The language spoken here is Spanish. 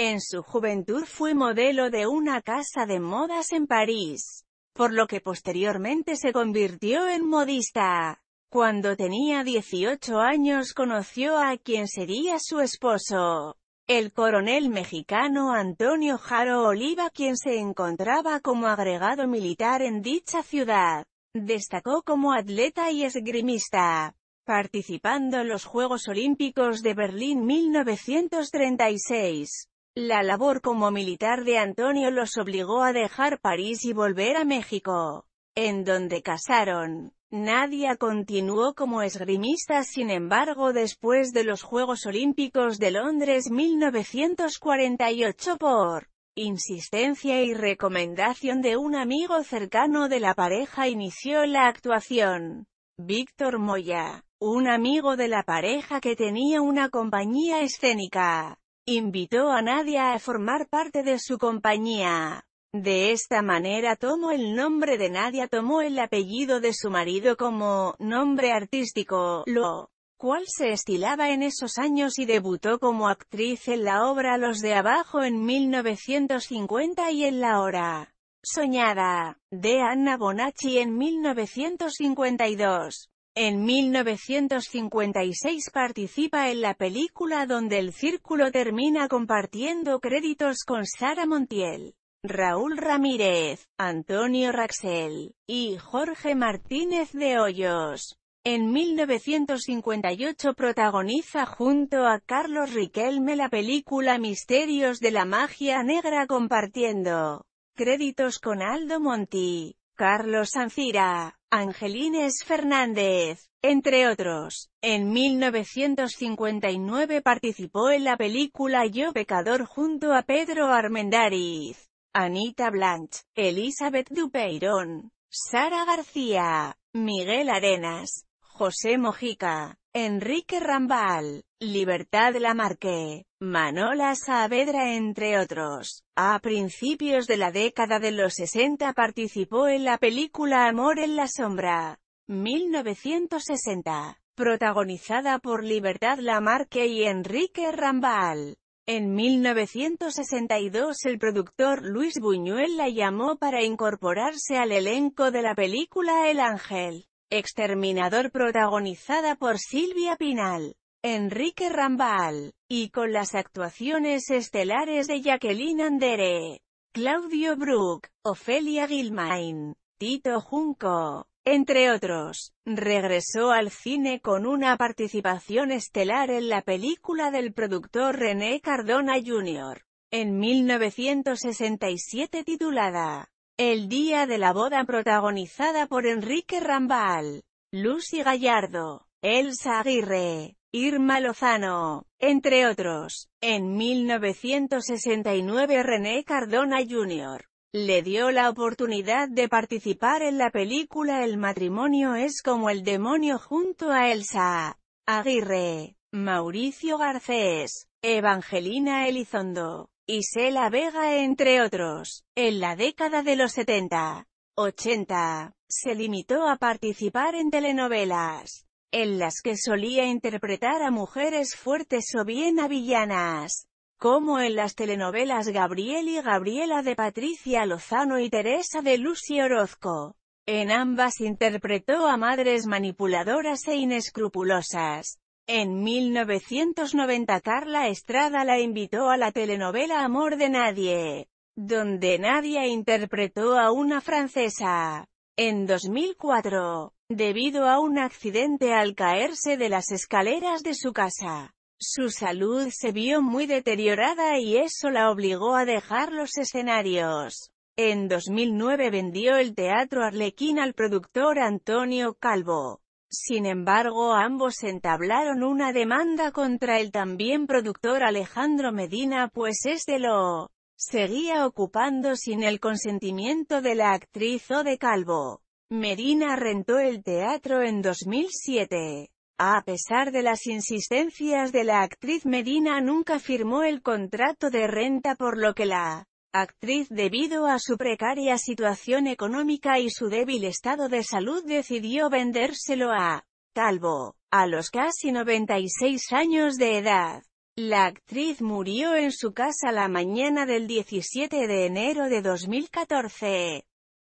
En su juventud fue modelo de una casa de modas en París, por lo que posteriormente se convirtió en modista. Cuando tenía 18 años conoció a quien sería su esposo, el coronel mexicano Antonio Jaro Oliva quien se encontraba como agregado militar en dicha ciudad. Destacó como atleta y esgrimista participando en los Juegos Olímpicos de Berlín 1936. La labor como militar de Antonio los obligó a dejar París y volver a México, en donde casaron. Nadia continuó como esgrimista sin embargo después de los Juegos Olímpicos de Londres 1948 por insistencia y recomendación de un amigo cercano de la pareja inició la actuación. Víctor Moya, un amigo de la pareja que tenía una compañía escénica, Invitó a Nadia a formar parte de su compañía. De esta manera tomó el nombre de Nadia tomó el apellido de su marido como nombre artístico, lo cual se estilaba en esos años y debutó como actriz en la obra Los de Abajo en 1950 y en La Hora Soñada, de Anna Bonacci en 1952. En 1956 participa en la película donde el círculo termina compartiendo créditos con Sara Montiel, Raúl Ramírez, Antonio Raxel y Jorge Martínez de Hoyos. En 1958 protagoniza junto a Carlos Riquelme la película Misterios de la Magia Negra compartiendo créditos con Aldo Monti, Carlos Ancira, Angelines Fernández, entre otros. En 1959 participó en la película Yo Pecador junto a Pedro Armendáriz, Anita Blanche, Elizabeth Dupeirón, Sara García, Miguel Arenas, José Mojica, Enrique Rambal, Libertad Lamarque, Manola Saavedra entre otros. A principios de la década de los 60 participó en la película Amor en la Sombra, 1960, protagonizada por Libertad Lamarque y Enrique Rambal. En 1962 el productor Luis Buñuel la llamó para incorporarse al elenco de la película El Ángel. Exterminador protagonizada por Silvia Pinal, Enrique Rambal, y con las actuaciones estelares de Jacqueline Andere, Claudio Brook, Ofelia Gilmain, Tito Junco, entre otros, regresó al cine con una participación estelar en la película del productor René Cardona Jr. en 1967 titulada el día de la boda protagonizada por Enrique Rambal, Lucy Gallardo, Elsa Aguirre, Irma Lozano, entre otros. En 1969 René Cardona Jr. le dio la oportunidad de participar en la película El matrimonio es como el demonio junto a Elsa Aguirre, Mauricio Garcés, Evangelina Elizondo, Isela Vega entre otros. En la década de los 70, 80, se limitó a participar en telenovelas, en las que solía interpretar a mujeres fuertes o bien a villanas, como en las telenovelas Gabriel y Gabriela de Patricia Lozano y Teresa de Lucy Orozco. En ambas interpretó a madres manipuladoras e inescrupulosas, en 1990 Carla Estrada la invitó a la telenovela Amor de Nadie, donde Nadia interpretó a una francesa. En 2004, debido a un accidente al caerse de las escaleras de su casa, su salud se vio muy deteriorada y eso la obligó a dejar los escenarios. En 2009 vendió el Teatro Arlequín al productor Antonio Calvo. Sin embargo ambos entablaron una demanda contra el también productor Alejandro Medina pues este lo seguía ocupando sin el consentimiento de la actriz Ode Calvo. Medina rentó el teatro en 2007. A pesar de las insistencias de la actriz Medina nunca firmó el contrato de renta por lo que la actriz debido a su precaria situación económica y su débil estado de salud decidió vendérselo a Calvo, a los casi 96 años de edad. La actriz murió en su casa la mañana del 17 de enero de 2014.